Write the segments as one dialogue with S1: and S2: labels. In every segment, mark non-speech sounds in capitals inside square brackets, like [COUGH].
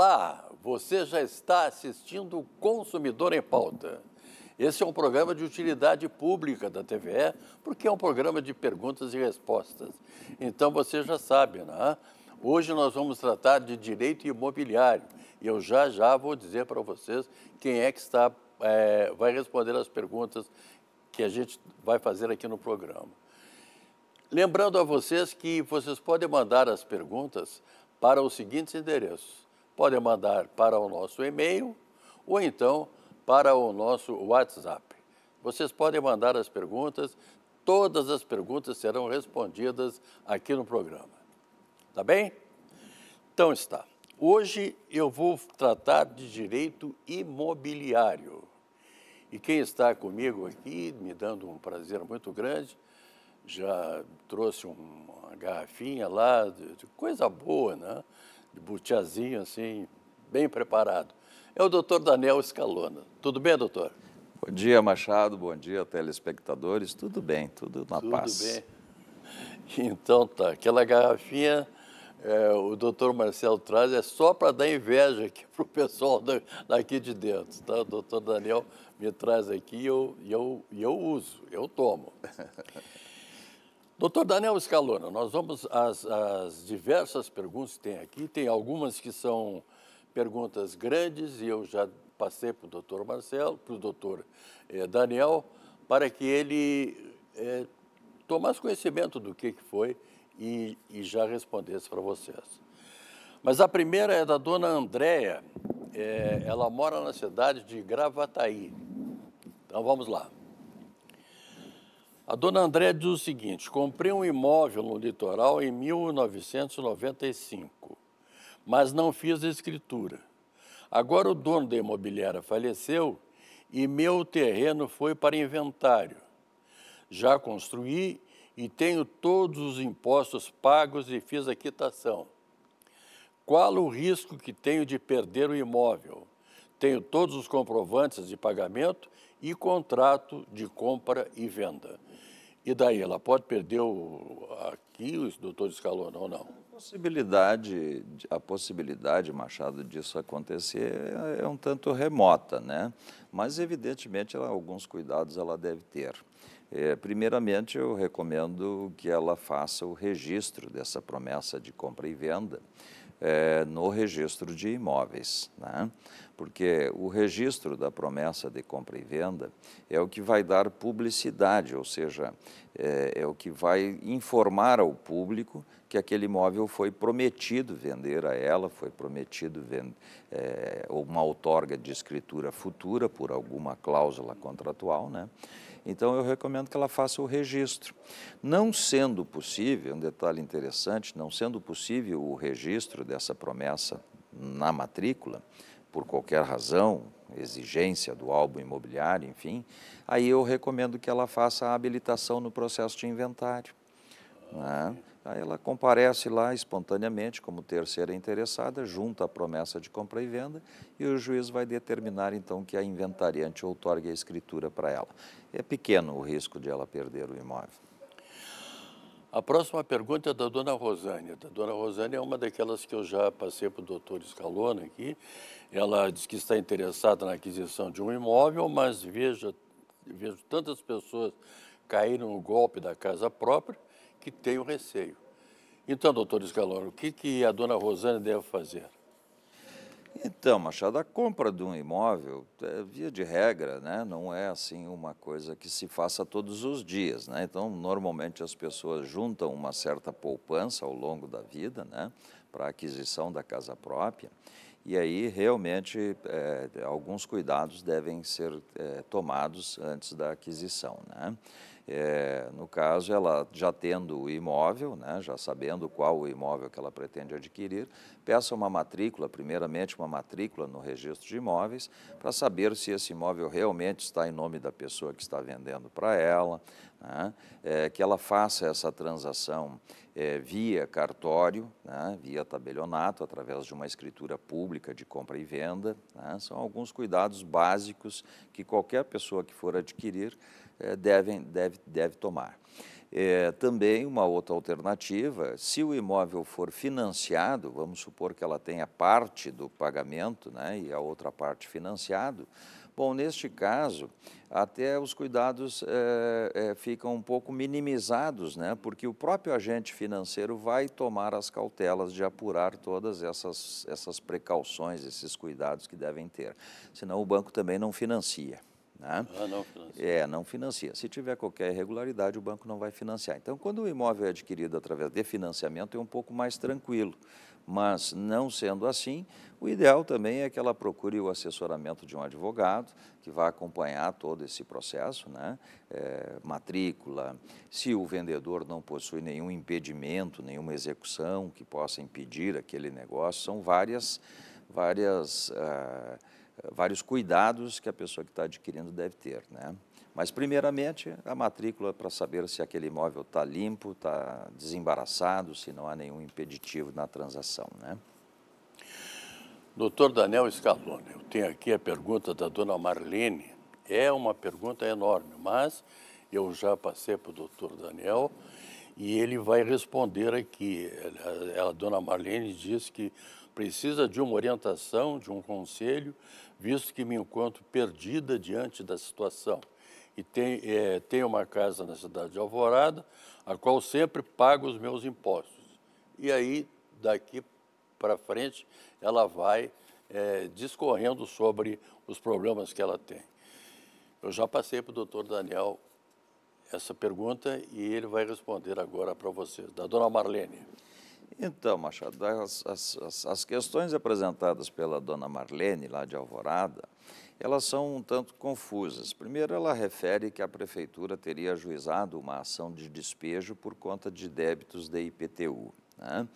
S1: Olá, você já está assistindo o Consumidor em Pauta. Esse é um programa de utilidade pública da TVE, porque é um programa de perguntas e respostas. Então você já sabe, né? Hoje nós vamos tratar de direito imobiliário e eu já já vou dizer para vocês quem é que está é, vai responder as perguntas que a gente vai fazer aqui no programa. Lembrando a vocês que vocês podem mandar as perguntas para os seguintes endereços: podem mandar para o nosso e-mail ou então para o nosso WhatsApp. Vocês podem mandar as perguntas, todas as perguntas serão respondidas aqui no programa. Tá bem? Então está. Hoje eu vou tratar de direito imobiliário. E quem está comigo aqui, me dando um prazer muito grande, já trouxe uma garrafinha lá, de coisa boa, né? de butiazinho, assim, bem preparado. É o doutor Daniel Escalona.
S2: Tudo bem, doutor? Bom dia, Machado. Bom dia, telespectadores. Tudo bem, tudo na tudo paz. Tudo bem. Então tá, aquela garrafinha é, o
S1: doutor Marcelo traz é só para dar inveja aqui para o pessoal da, daqui de dentro. Tá? O doutor Daniel me traz aqui e eu, eu, eu uso, eu tomo. [LAUGHS] Doutor Daniel Scalona, nós vamos às, às diversas perguntas que tem aqui. Tem algumas que são perguntas grandes e eu já passei para o doutor Marcelo, para o doutor eh, Daniel, para que ele é, eh, tomasse conhecimento do que, que foi e, e já respondesse para vocês. Mas a primeira é da dona Andréia. É, ela mora na cidade de Gravataí. Então vamos lá. A dona André diz o seguinte: comprei um imóvel no litoral em 1995, mas não fiz a escritura. Agora o dono da imobiliária faleceu e meu terreno foi para inventário. Já construí e tenho todos os impostos pagos e fiz a quitação. Qual o risco que tenho de perder o imóvel? Tenho todos os comprovantes de pagamento e contrato de compra e venda. E
S2: daí, ela pode perder o, aqui o doutor Escalona ou não? A possibilidade, a possibilidade, Machado, disso acontecer é, é um tanto remota, né? Mas, evidentemente, ela, alguns cuidados ela deve ter. É, primeiramente, eu recomendo que ela faça o registro dessa promessa de compra e venda é, no registro de imóveis, né? porque o registro da promessa de compra e venda é o que vai dar publicidade, ou seja, é, é, o que vai informar ao público que aquele imóvel foi prometido vender a ela, foi prometido vender, é, uma outorga de escritura futura por alguma cláusula contratual, né? Então, eu recomendo que ela faça o registro. Não sendo possível, um detalhe interessante, não sendo possível o registro dessa promessa na matrícula, por qualquer razão, exigência do álbum imobiliário, enfim, aí eu recomendo que ela faça a habilitação no processo de inventário. Né? Aí ela comparece lá espontaneamente como terceira interessada, junta a promessa de compra e venda e o juiz vai determinar então que a inventariante outorgue a escritura para ela. É pequeno o risco de ela perder o imóvel.
S1: A próxima pergunta é da dona Rosânia. A dona Rosânia é uma daquelas que eu já passei para o doutor Escalona aqui. Ela diz que está interessada na aquisição de um imóvel, mas veja, vejo tantas pessoas caírem no golpe da casa própria que tenho receio. Então, doutor Escalona, o que, que a dona
S2: Rosânia deve fazer? Então, Machado, a compra de um imóvel, é, via de regra, né, não é assim uma coisa que se faça todos os dias. Né? Então, normalmente as pessoas juntam uma certa poupança ao longo da vida né, para a aquisição da casa própria. E aí, realmente, é, alguns cuidados devem ser é, tomados antes da aquisição. Né? É, no caso, ela já tendo o imóvel, né, já sabendo qual o imóvel que ela pretende adquirir, peça uma matrícula, primeiramente uma matrícula no registro de imóveis, para saber se esse imóvel realmente está em nome da pessoa que está vendendo para ela, né? é, que ela faça essa transação é, via cartório, né? via tabelionato, através de uma escritura pública de compra e venda. Né? São alguns cuidados básicos que qualquer pessoa que for adquirir é, deve, deve, deve tomar. É, também uma outra alternativa, se o imóvel for financiado, vamos supor que ela tenha parte do pagamento né, e a outra parte financiado, bom, neste caso, até os cuidados é, é, ficam um pouco minimizados, né, porque o próprio agente financeiro vai tomar as cautelas de apurar todas essas, essas precauções, esses cuidados que devem ter, senão o banco também não financia. Né? Ah, não financia. É, não financia. Se tiver qualquer irregularidade, o banco não vai financiar. Então, quando o imóvel é adquirido através de financiamento, é um pouco mais tranquilo. Mas, não sendo assim, o ideal também é que ela procure o assessoramento de um advogado que vai acompanhar todo esse processo, né? É, matrícula, se o vendedor não possui nenhum impedimento, nenhuma execução que possa impedir aquele negócio, são várias, várias. Ah, vários cuidados que a pessoa que está adquirindo deve ter, né? Mas, primeiramente, a matrícula para saber se aquele imóvel está limpo, está desembaraçado, se não há nenhum impeditivo na transação, né? Doutor Daniel Escalona, eu tenho aqui a pergunta da dona
S1: Marlene. É uma pergunta enorme, mas eu já passei para o doutor Daniel e ele vai responder aqui. Ela, a dona Marlene disse que precisa de uma orientação, de um conselho, visto que me encontro perdida diante da situação. E tem, é, tenho uma casa na cidade de Alvorada, a qual sempre pago os meus impostos. E aí, daqui para frente, ela vai é, discorrendo sobre os problemas que ela tem. Eu já passei para o doutor Daniel essa pergunta e
S2: ele vai responder agora para vocês, da dona Marlene. Então, Machado, as, as, as questões apresentadas pela dona Marlene, lá de Alvorada, elas são um tanto confusas. Primeiro, ela refere que a prefeitura teria ajuizado uma ação de despejo por conta de débitos de IPTU. Né?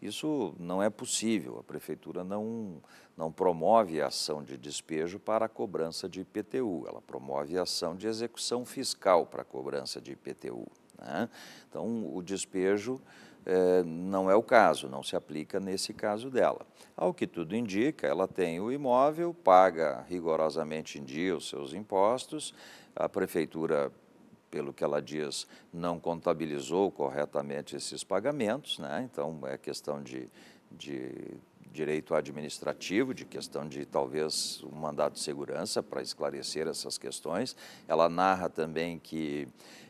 S2: Isso não é possível, a prefeitura não, não promove ação de despejo para a cobrança de IPTU, ela promove ação de execução fiscal para a cobrança de IPTU. Né? Então, o despejo eh, não é o caso, não se aplica nesse caso dela. Ao que tudo indica, ela tem o imóvel, paga rigorosamente em dia os seus impostos, a prefeitura pelo que ela diz, não contabilizou corretamente esses pagamentos, né? então é questão de, de direito administrativo, de questão de talvez um mandado de segurança para esclarecer essas questões. Ela narra também que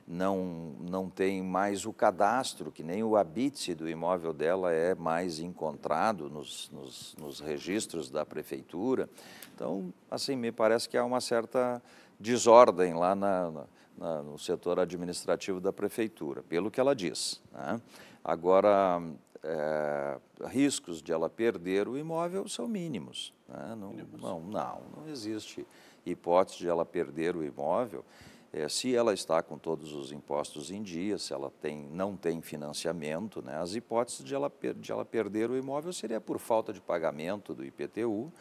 S2: não, não tem mais o cadastro, que nem o habite do imóvel dela é mais encontrado nos, nos, nos registros da prefeitura. Então, assim, me parece que há uma certa desordem lá na, na, no setor administrativo da prefeitura, pelo que ela diz. Né? Agora, é, riscos de ela perder o imóvel são mínimos. Né? Não, não, não, não existe hipótese de ela perder o imóvel é, se ela está com todos os impostos em dia, se ela tem, não tem financiamento, né, as hipóteses de ela, de ela perder o imóvel seria por falta de pagamento do IPTU,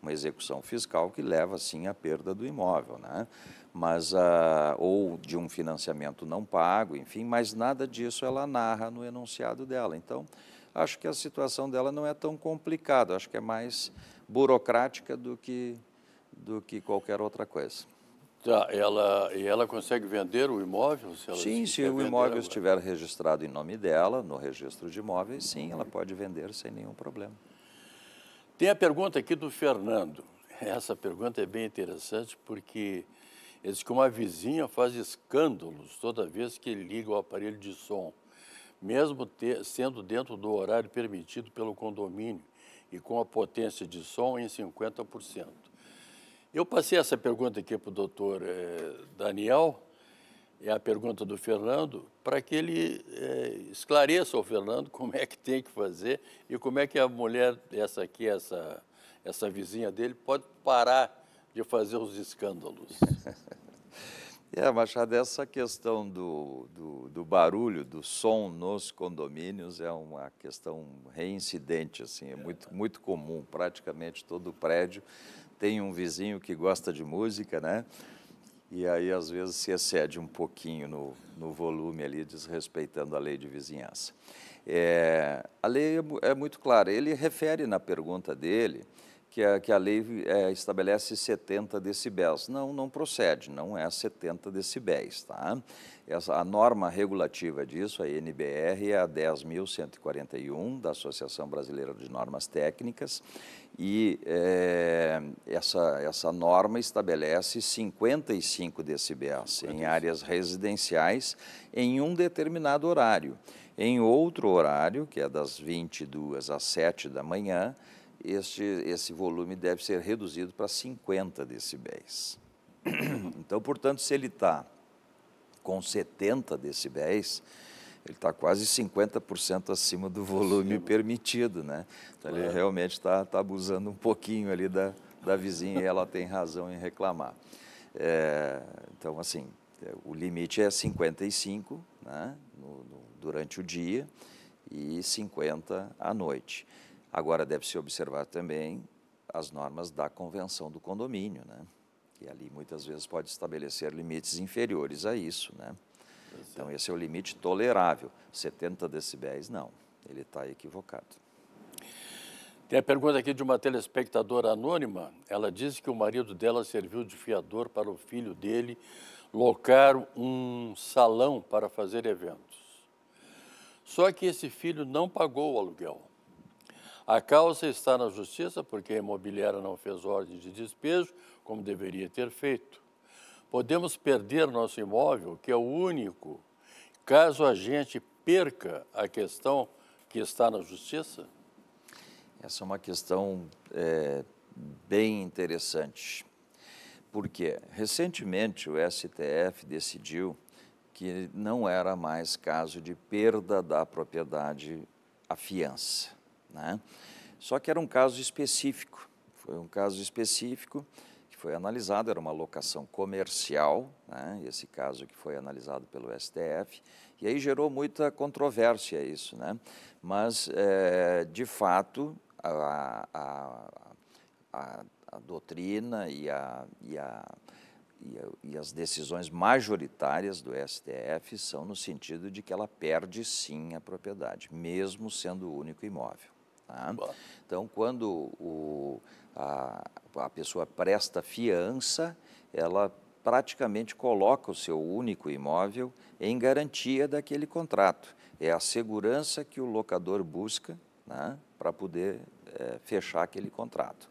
S2: uma execução fiscal que leva sim à perda do imóvel, né? Mas ah, ou de um financiamento não pago, enfim, mas nada disso ela narra no enunciado dela. Então, acho que a situação dela não é tão complicada, acho que é mais burocrática do que do que qualquer outra coisa.
S1: Tá, ela, e ela consegue vender o imóvel? Se ela sim, se o imóvel ela...
S2: estiver registrado em nome dela, no registro de imóveis, sim, ela pode vender sem nenhum problema. Tem a pergunta aqui do Fernando. Essa pergunta é bem interessante
S1: porque ele diz que uma vizinha faz escândalos toda vez que liga o aparelho de som, mesmo ter, sendo dentro do horário permitido pelo condomínio e com a potência de som em 50%. Eu passei essa pergunta aqui para o doutor eh, Daniel, é a pergunta do Fernando, para que ele é, esclareça ao Fernando [LAUGHS] como é que tem que fazer e como é que a mulher, essa aqui, essa, essa vizinha dele, pode parar de fazer os escândalos. [LAUGHS]
S2: É, Machado, essa questão do, do, do, barulho, do som nos condomínios é uma questão reincidente, assim, é muito, muito comum, praticamente todo prédio tem um vizinho que gosta de música, né? E aí, às vezes, se excede um pouquinho no, no volume ali, desrespeitando a lei de vizinhança. É, a lei é, é muito clara. Ele refere na pergunta dele que a, que a lei é, estabelece 70 decibéis. Não, não procede, não é 70 decibéis. Tá? Essa, a norma regulativa disso, a NBR, é a 10.141, da Associação Brasileira de Normas Técnicas, e é, essa, essa norma estabelece 55 decibéis em áreas residenciais em um determinado horário. Em outro horário, que é das 22 às 7 da manhã, este, esse volume deve ser reduzido para 50 decibéis. [CLEARS THROAT] Então, portanto, se ele está com 70 decibéis, ele está quase 50% acima do volume permitido, né? Então, ele é. realmente está tá abusando um pouquinho ali da, da vizinha e ela tem razão em reclamar. É, então, assim, é, o limite é 55 né, no, no, durante o dia e 50 à noite. Agora, deve-se observar também as normas da convenção do condomínio, né? que ali muitas vezes pode estabelecer limites inferiores a isso. Né? É. Então, esse é o limite tolerável. 70 decibéis, não. Ele está equivocado.
S1: Tem a pergunta aqui de uma telespectadora anônima. Ela diz que o marido dela serviu de fiador para o filho dele locar um salão para fazer eventos. Só que esse filho não pagou o aluguel. A causa está na justiça porque a imobiliária não fez ordem de despejo, como deveria ter feito. Podemos perder nosso imóvel, que é o único, caso a gente perca a questão que está na justiça?
S2: Essa é uma questão é, bem interessante. Porque recentemente o STF decidiu que não era mais caso de perda da propriedade a fiança. Né? Só que era um caso específico, foi um caso específico que foi analisado, era uma locação comercial, né? esse caso que foi analisado pelo STF, e aí gerou muita controvérsia isso, né? mas, é, de fato, a, a, a, a doutrina e, e, e, e as decisões majoritárias do STF são no sentido de que ela perde sim a propriedade, mesmo sendo o único imóvel. Tá? Então, quando o, a, a pessoa presta fiança, ela praticamente coloca o seu único imóvel em garantia daquele contrato. É a segurança que o locador busca né, para poder é, fechar aquele contrato.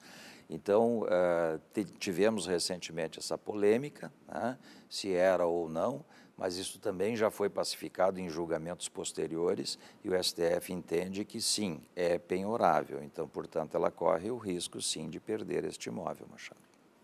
S2: Então, eh, tivemos recentemente essa polêmica, né, se era ou não mas isso também já foi pacificado em julgamentos posteriores e o STF entende que sim, é penhorável. Então, portanto, ela corre o risco sim de perder este imóvel, Machado.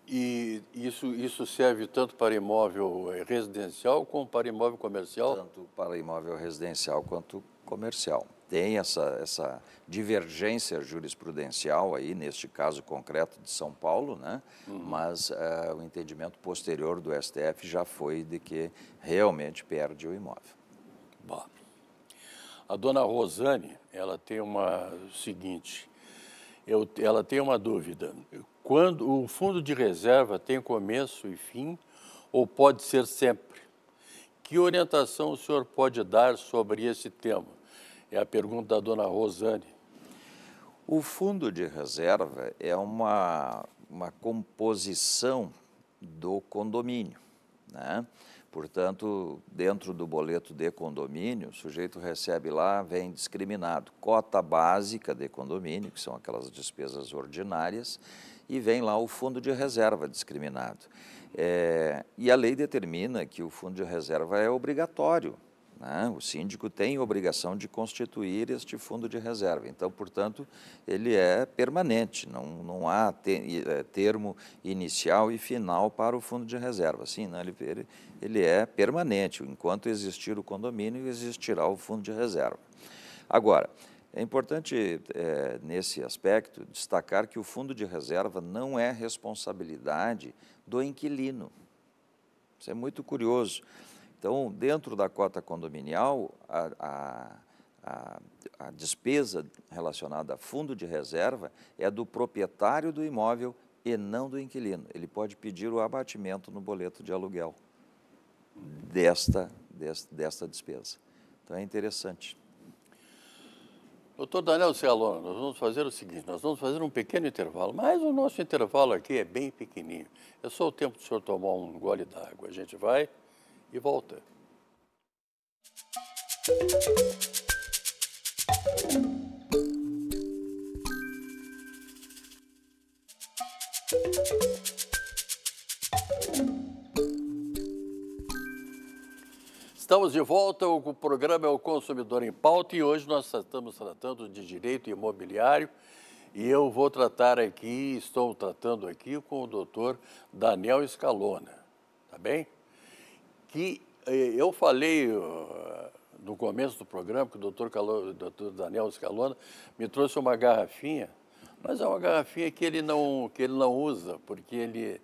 S1: E isso, isso serve tanto para imóvel eh, residencial como para imóvel comercial? Tanto
S2: para imóvel residencial quanto comercial. Tem essa, essa divergência jurisprudencial aí, neste caso concreto de São Paulo, né? Uhum. mas uh, o entendimento posterior do STF já foi de que realmente perde o imóvel.
S1: Bom. A dona Rosane, ela tem uma seguinte, eu, ela tem uma dúvida. Quando o fundo de reserva tem começo e fim ou pode ser sempre? Que orientação o senhor pode dar sobre esse tema? É a pergunta da dona Rosane. O
S2: fundo de reserva é uma, uma composição do condomínio. Né? Portanto, dentro do boleto de condomínio, o sujeito recebe lá, vem discriminado, cota básica de condomínio, que são aquelas despesas ordinárias, e vem lá o fundo de reserva discriminado. É, e a lei determina que o fundo de reserva é obrigatório né? O síndico tem obrigação de constituir este fundo de reserva. Então, portanto, ele é permanente, não, não há te, é, termo inicial e final para o fundo de reserva. Sim, né? ele, ele, ele é permanente. Enquanto existir o condomínio, existirá o fundo de reserva. Agora, é importante, é, nesse aspecto, destacar que o fundo de reserva não é responsabilidade do inquilino. Isso é muito curioso. Então, dentro da cota condominial, a, a, a, a despesa relacionada a fundo de reserva é do proprietário do imóvel e não do inquilino. Ele pode pedir o abatimento no boleto de aluguel desta, desta, desta despesa. Então é interessante.
S1: Doutor Daniel Cialona, nós vamos fazer o seguinte, nós vamos fazer um pequeno intervalo, mas o nosso intervalo aqui é bem pequenininho. É só o tempo do senhor tomar um gole d'água. A gente vai e volta. Estamos de volta, o programa é o Consumidor em Pauta e hoje nós estamos tratando de direito imobiliário e eu vou tratar aqui, estou tratando aqui com o doutor Daniel Escalona, tá bem? que eh, eu falei eh, no começo do programa que o doutor, Calo, doutor Daniel Scalona me trouxe uma garrafinha, mas é uma garrafinha que ele não, que ele não usa, porque ele,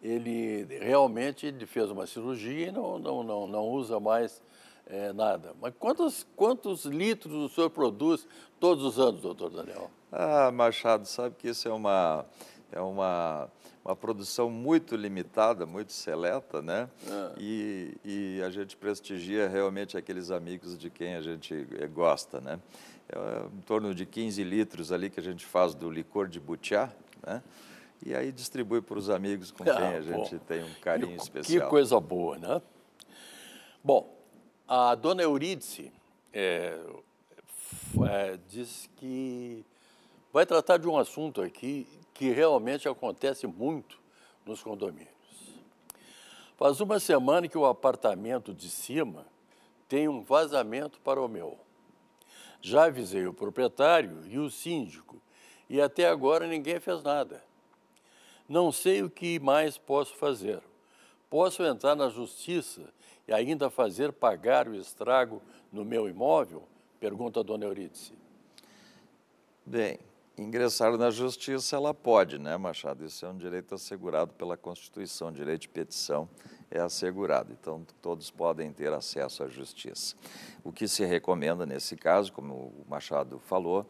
S1: ele realmente fez uma cirurgia e não, não, não, não usa mais é, nada. Mas quantos, quantos litros o senhor produz todos os anos, doutor Daniel? Ah,
S2: Machado, sabe que isso é uma é uma, uma produção muito limitada, muito seleta, né? Ah. E, e a gente prestigia realmente aqueles amigos de quem a gente eh, gosta, né? É em torno de 15 litros ali que a gente faz do licor de butiá, né? E aí distribui para os amigos com [LAUGHS] ah, quem a gente bom. tem um carinho que, especial. Que coisa boa, né? Bom, a dona
S1: Eurídice é, é, diz que vai tratar de um assunto aqui que realmente acontece muito nos condomínios. Faz uma semana que o apartamento de cima tem um vazamento para o meu. Já avisei o proprietário e o síndico, e até agora ninguém fez nada. Não sei o que mais posso fazer. Posso entrar na justiça e ainda fazer pagar o estrago no meu imóvel? Pergunta a dona Eurídice.
S2: Bem, ingressar na justiça, ela pode, né, Machado? Isso é um direito assegurado pela Constituição, direito de petição é assegurado. Então, todos podem ter acesso à justiça. O que se recomenda nesse caso, como o Machado falou,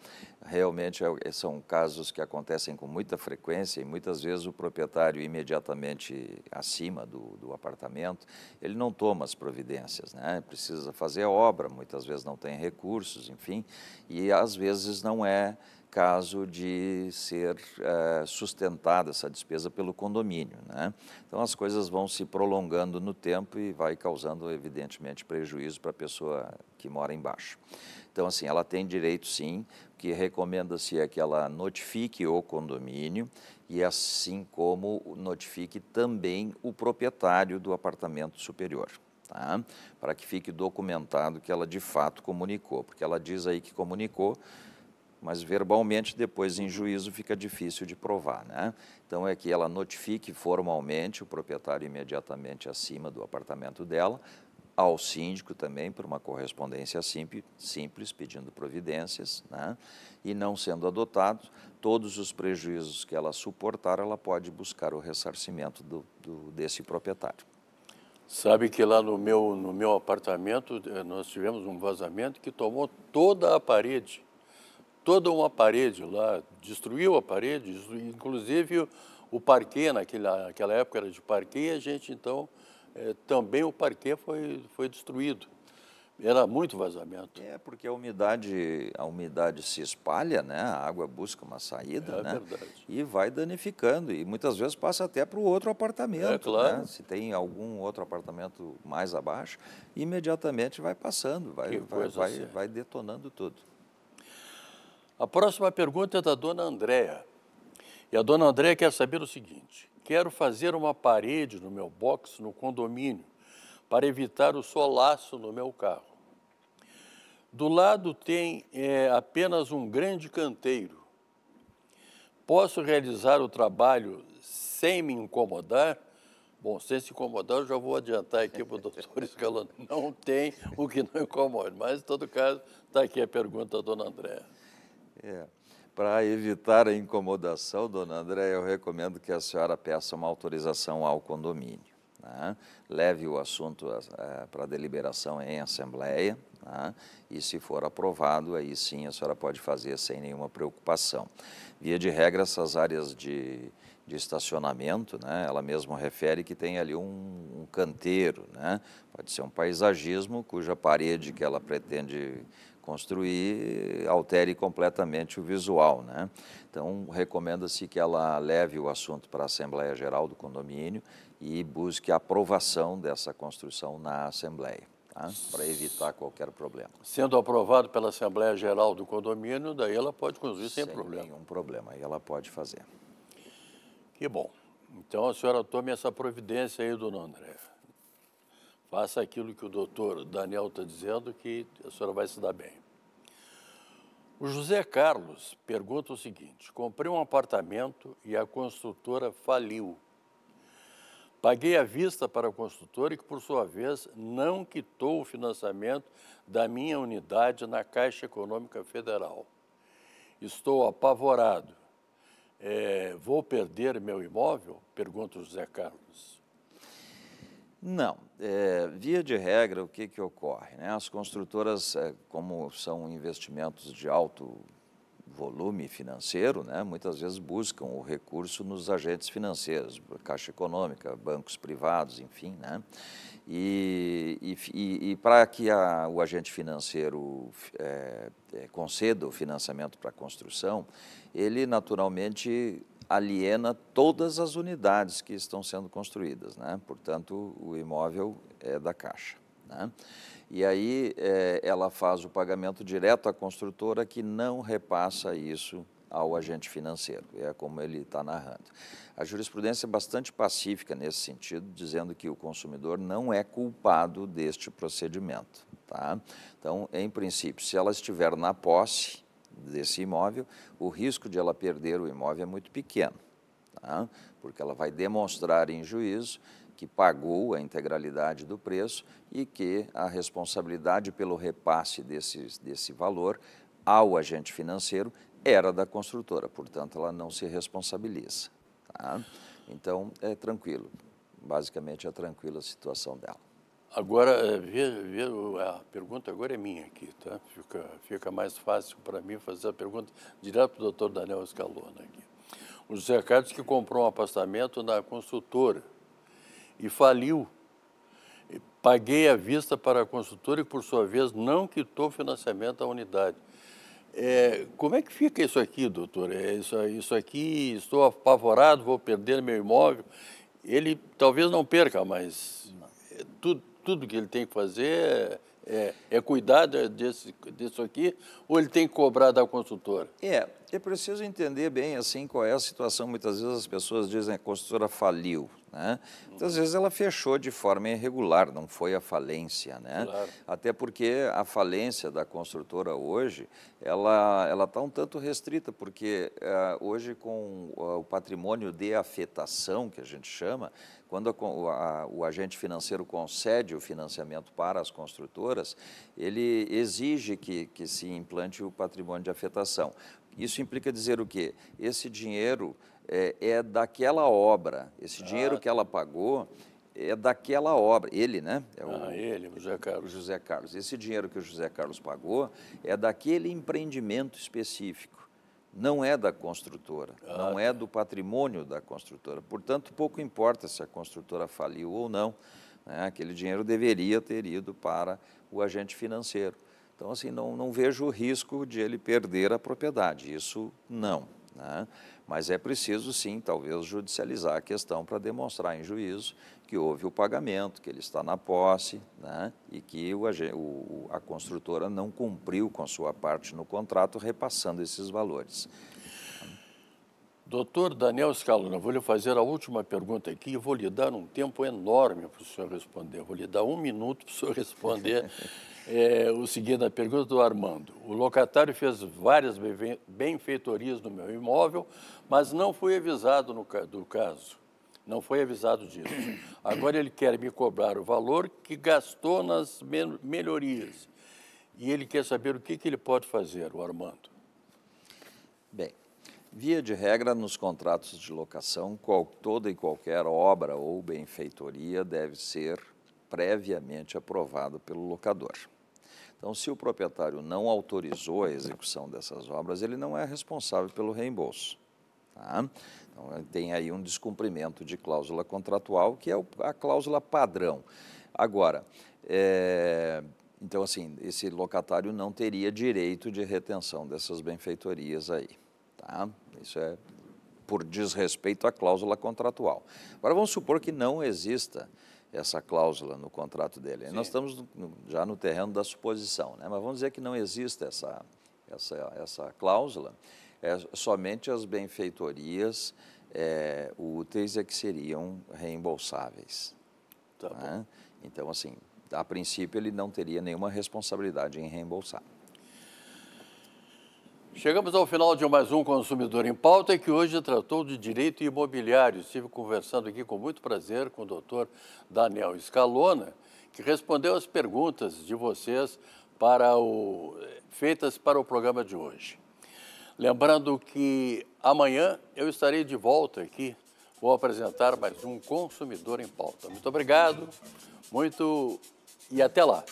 S2: realmente é é, são casos que acontecem com muita frequência e muitas vezes o proprietário imediatamente acima do, do apartamento, ele não toma as providências, né? precisa fazer obra, muitas vezes não tem recursos, enfim, e às vezes não é caso de ser eh, sustentada essa despesa pelo condomínio. Né? Então as coisas vão se prolongando no tempo e vai causando, evidentemente, prejuízo para a pessoa que mora embaixo. Então, assim, ela tem direito sim, o que recomenda-se é que ela notifique o condomínio e assim como notifique também o proprietário do apartamento superior. Tá? Para que fique documentado que ela de fato comunicou, porque ela diz aí que comunicou, mas verbalmente depois em juízo fica difícil de provar, né? Então é que ela notifique formalmente o proprietário imediatamente acima do apartamento dela, ao síndico também por uma correspondência simples, pedindo providências, né? e não sendo adotado, todos os prejuízos que ela suportar, ela pode buscar o ressarcimento do, do, desse proprietário.
S1: Sabe que lá no meu, no meu apartamento eh, nós tivemos um vazamento que tomou toda a parede toda uma parede lá, destruiu a parede, inclusive o, o naquela, naquela época era de e a gente então, é, também o parquet foi, foi destruído.
S2: Era muito vazamento. É, porque a umidade, a umidade se espalha, né? a água busca uma saída, é né? Verdade. E vai danificando. E muitas vezes passa até para o outro apartamento. É claro. Né? Se tem algum outro apartamento mais abaixo, imediatamente vai passando, vai, vai, vai, vai detonando tudo. A próxima pergunta é da dona
S1: Andréa. E a dona Andréa quer saber o seguinte: quero fazer uma parede no meu box no condomínio para evitar o solaço no meu carro. Do lado tem é, apenas um grande canteiro. Posso realizar o trabalho sem me incomodar? Bom, sem se incomodar, eu já vou adiantar aqui para o doutor Escalante Não tem o que não incomode. Mas, em todo caso, está aqui a pergunta da dona Andréa.
S2: É. Para evitar a incomodação, dona André, eu recomendo que a senhora peça uma autorização ao condomínio. Né? Leve o assunto eh, para deliberação em assembleia né? e, se for aprovado, aí sim a senhora pode fazer sem nenhuma preocupação. Via de regra, essas áreas de, de estacionamento, né? ela mesma refere que tem ali um, um canteiro, né? pode ser um paisagismo cuja parede que ela pretende construir altere completamente o visual. Né? Então, recomenda-se que ela leve o assunto para a Assembleia Geral do Condomínio e busque a aprovação dessa construção na Assembleia. Tá? Para evitar qualquer problema.
S1: Sendo aprovado pela Assembleia Geral do Condomínio, daí ela pode construir sem, sem problema. Sem
S2: nenhum problema, aí ela pode fazer.
S1: Que bom. Então a senhora tome essa providência aí, dona André faça aquilo que o doutor Daniel está dizendo, que a senhora vai se dar bem. O José Carlos pergunta o seguinte: comprei um apartamento e a construtora faliu. Paguei à vista para a construtora e que, por sua vez, não quitou o financiamento da minha unidade na Caixa Econômica Federal. Estou apavorado. É, vou perder meu imóvel? Pergunta o José Carlos.
S2: Não. É, via de regra, o que, que ocorre? Né? As construtoras, é, como são investimentos de alto volume financeiro, né, muitas vezes buscam o recurso nos agentes financeiros, Caixa Econômica, bancos privados, enfim. Né? E, e, e para que a, o agente financeiro é, é, conceda o financiamento para a construção, ele naturalmente aliena todas as unidades que estão sendo construídas, né? portanto, o imóvel é da Caixa. Né? E aí é, ela faz o pagamento direto à construtora que não repassa isso ao agente financeiro, é como ele está narrando. A jurisprudência é bastante pacífica nesse sentido, dizendo que o consumidor não é culpado deste procedimento. Tá? Então, em princípio, se ela estiver na posse, desse imóvel, o risco de ela perder o imóvel é muito pequeno, tá? porque ela vai demonstrar em juízo que pagou a integralidade do preço e que a responsabilidade pelo repasse desse, desse valor ao agente financeiro era da construtora, portanto, ela não se responsabiliza. Tá? Então, é tranquilo. Basicamente, é tranquila a situação dela.
S1: Agora, é, vê, vê, a pergunta agora é minha aqui, tá? Fica, fica mais fácil para mim fazer a pergunta direto para o doutor Daniel Escalona aqui. O José Carlos que comprou um apartamento na construtora e faliu. Paguei a vista para a construtora e, por sua vez, não quitou o financiamento à unidade. É, como é que fica isso aqui, doutor? É, isso, isso aqui, estou apavorado, vou perder meu imóvel. Ele talvez não perca, mas é, tudo, tudo que ele tem que fazer é, é, é cuidar desse, disso aqui, ou ele tem que cobrar da consultora?
S2: É, é preciso entender bem assim qual é a situação. Muitas vezes as pessoas dizem que a consultora faliu. Né? Muitas vezes ela fechou de forma irregular, não foi a falência. Né? Claro. Até porque a falência da construtora hoje, ela está um tanto restrita, porque uh, hoje com uh, o patrimônio de afetação, que a gente chama, quando a, a, o agente financeiro concede o financiamento para as construtoras, ele exige que, que se implante o patrimônio de afetação. Isso implica dizer o quê? Esse dinheiro é, é daquela obra. Esse ah. dinheiro que ela pagou é daquela obra. Ele, né? É o, ah, ele, o José Carlos. José Carlos. Esse dinheiro que o José Carlos pagou é daquele empreendimento específico. Não é da construtora, ah. não tá. é do patrimônio da construtora. Portanto, pouco importa se a construtora faliu ou não. Né? Aquele dinheiro deveria ter ido para o agente financeiro. Então, assim, não, não vejo o risco de ele perder a propriedade. Isso não. Né? Mas é preciso, sim, talvez judicializar a questão para demonstrar em juízo que houve o pagamento, que ele está na posse né, e que o, o, a construtora não cumpriu com sua parte no contrato, repassando esses valores.
S1: Doutor Daniel Scaluna, vou lhe fazer a última pergunta aqui e vou lhe dar um tempo enorme para o senhor responder. Vou lhe dar um minuto para o senhor [LAUGHS] responder é, o seguinte, a pergunta do Armando. O locatário fez várias benfeitorias no meu imóvel, mas não fui avisado no, do caso. Não foi avisado disso. Agora ele quer me cobrar o valor que gastou nas melhorias. E ele quer saber o que, que ele pode fazer, o Armando.
S2: Bem, via de regra, nos contratos de locação, qual, toda e qualquer obra ou benfeitoria deve ser previamente aprovada pelo locador. Então, se o proprietário não autorizou a execução dessas obras, ele não é responsável pelo reembolso. Tá? Então, tem aí um descumprimento de cláusula contratual, que é a cláusula padrão. Agora, é, então, assim, esse locatário não teria direito de retenção dessas benfeitorias aí. Tá? Isso é por desrespeito à cláusula contratual. Agora, vamos supor que não exista essa cláusula no contrato dele. Sim. Nós estamos já no terreno da suposição, né? mas vamos dizer que não existe essa, essa, essa cláusula, é, somente as benfeitorias é, úteis é que seriam reembolsáveis. Tá né? Então, assim, a princípio ele não teria nenhuma responsabilidade em reembolsar.
S1: Chegamos ao final de mais um Consumidor em Pauta, que hoje tratou de direito imobiliário. Estive conversando aqui com muito prazer com o doutor Daniel Scalona, que respondeu as perguntas de vocês para o, feitas para o programa de hoje. Lembrando que amanhã eu estarei de volta aqui, vou apresentar mais um Consumidor em Pauta. Muito obrigado, muito e até lá.